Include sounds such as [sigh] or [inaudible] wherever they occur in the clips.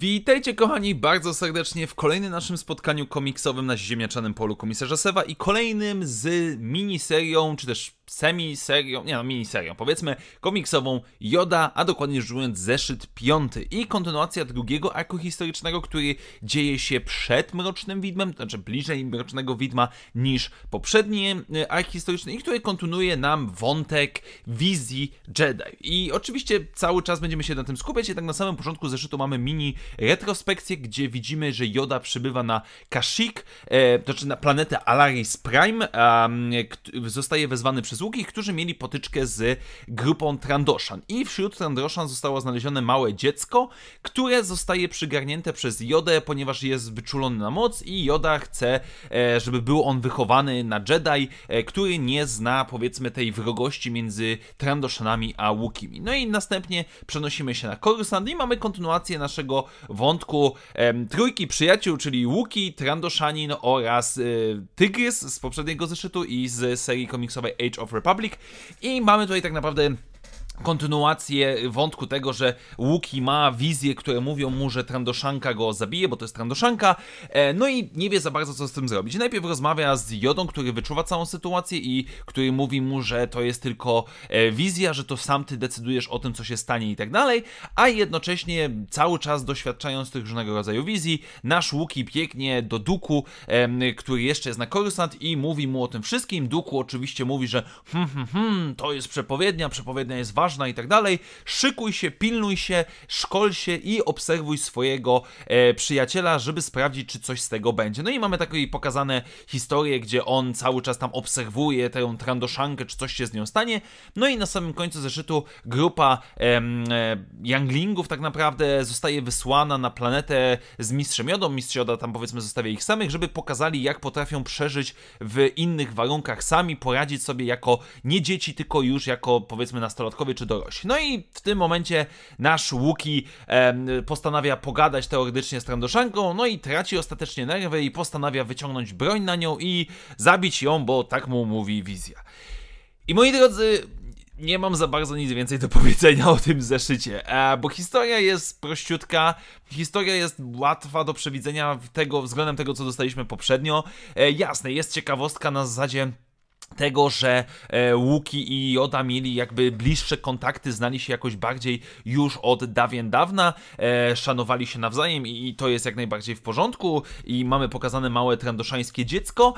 Witajcie kochani bardzo serdecznie w kolejnym naszym spotkaniu komiksowym na ziemniaczanym polu komisarza Sewa i kolejnym z miniserią, czy też semiserią, nie no miniserią, powiedzmy komiksową Joda, a dokładnie rzecz ujmując zeszyt piąty i kontynuacja drugiego arku historycznego, który dzieje się przed Mrocznym Widmem, znaczy bliżej Mrocznego Widma niż poprzedni y, ark historyczny i który kontynuuje nam wątek wizji Jedi. I oczywiście cały czas będziemy się na tym skupiać i tak na samym początku zeszytu mamy mini retrospekcję, gdzie widzimy, że Joda przybywa na Kashik, e, to znaczy na planetę Alaris Prime, zostaje wezwany przez Łuki, którzy mieli potyczkę z grupą Trandoshan. I wśród Trandoshan zostało znalezione małe dziecko, które zostaje przygarnięte przez Jodę, ponieważ jest wyczulony na moc i Joda chce, e, żeby był on wychowany na Jedi, e, który nie zna powiedzmy tej wrogości między Trandoshanami a Łukimi. No i następnie przenosimy się na Coruscant i mamy kontynuację naszego wątku em, trójki przyjaciół, czyli Łuki, Trandoszanin oraz y, Tygrys z poprzedniego zeszytu i z serii komiksowej Age of Republic. I mamy tutaj tak naprawdę kontynuację wątku tego, że Łuki ma wizje, które mówią mu, że Trandoszanka go zabije, bo to jest Trandoszanka, e, no i nie wie za bardzo, co z tym zrobić. Najpierw rozmawia z Jodą, który wyczuwa całą sytuację i który mówi mu, że to jest tylko e, wizja, że to sam ty decydujesz o tym, co się stanie i tak dalej, a jednocześnie cały czas doświadczając tych różnego rodzaju wizji, nasz Łuki pieknie do Duku, który jeszcze jest na Korusant i mówi mu o tym wszystkim. Duku oczywiście mówi, że hm, hm, hm, to jest przepowiednia, przepowiednia jest ważna, ważna i tak dalej. Szykuj się, pilnuj się, szkol się i obserwuj swojego e, przyjaciela, żeby sprawdzić, czy coś z tego będzie. No i mamy takie pokazane historie, gdzie on cały czas tam obserwuje tę trandoszankę, czy coś się z nią stanie. No i na samym końcu zeszytu grupa e, younglingów tak naprawdę zostaje wysłana na planetę z mistrzem Jodą. Mistrz Joda tam powiedzmy zostawia ich samych, żeby pokazali jak potrafią przeżyć w innych warunkach sami, poradzić sobie jako nie dzieci, tylko już jako powiedzmy nastolatkowie czy dorośli. No i w tym momencie nasz Łuki postanawia pogadać teoretycznie z Trandoszanką, no i traci ostatecznie nerwy i postanawia wyciągnąć broń na nią i zabić ją, bo tak mu mówi wizja. I moi drodzy, nie mam za bardzo nic więcej do powiedzenia o tym zeszycie, e, bo historia jest prościutka, historia jest łatwa do przewidzenia tego względem tego, co dostaliśmy poprzednio. E, jasne, jest ciekawostka na zasadzie tego, że e, Łuki i Joda mieli jakby bliższe kontakty, znali się jakoś bardziej już od dawien dawna, e, szanowali się nawzajem i to jest jak najbardziej w porządku i mamy pokazane małe trandoszańskie dziecko,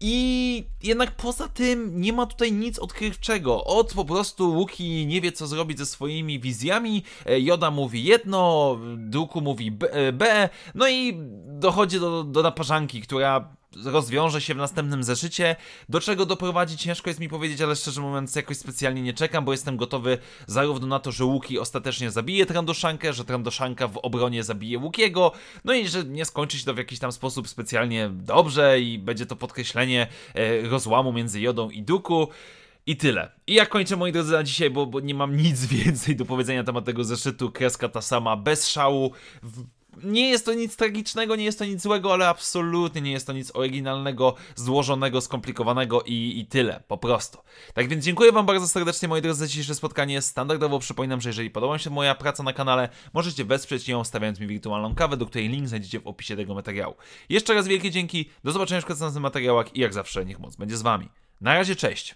i jednak poza tym nie ma tutaj nic odkrywczego. Od po prostu Łuki nie wie, co zrobić ze swoimi wizjami. E, Joda mówi jedno, Duku mówi B, B. No i dochodzi do, do naparzanki, która rozwiąże się w następnym zeszycie. Do czego doprowadzi ciężko jest mi powiedzieć, ale szczerze mówiąc jakoś specjalnie nie czekam, bo jestem gotowy zarówno na to, że Łuki ostatecznie zabije Trandoszankę, że Trandoszanka w obronie zabije Łukiego, no i że nie skończy się to w jakiś tam sposób specjalnie dobrze i będzie to podkreślenie e, rozłamu między Jodą i Duku. I tyle. I ja kończę, moi drodzy, na dzisiaj, bo, bo, nie mam nic [laughs] więcej do powiedzenia na temat tego zeszytu. Kreska ta sama, bez szału. W nie jest to nic tragicznego, nie jest to nic złego, ale absolutnie nie jest to nic oryginalnego, złożonego, skomplikowanego i, i tyle, po prostu. Tak więc dziękuję Wam bardzo serdecznie, moi drodzy, za dzisiejsze spotkanie. Standardowo przypominam, że jeżeli podoba mi się moja praca na kanale, możecie wesprzeć ją stawiając mi wirtualną kawę, do której link znajdziecie w opisie tego materiału. Jeszcze raz wielkie dzięki, do zobaczenia w następnych materiałach i jak zawsze niech moc będzie z Wami. Na razie, cześć!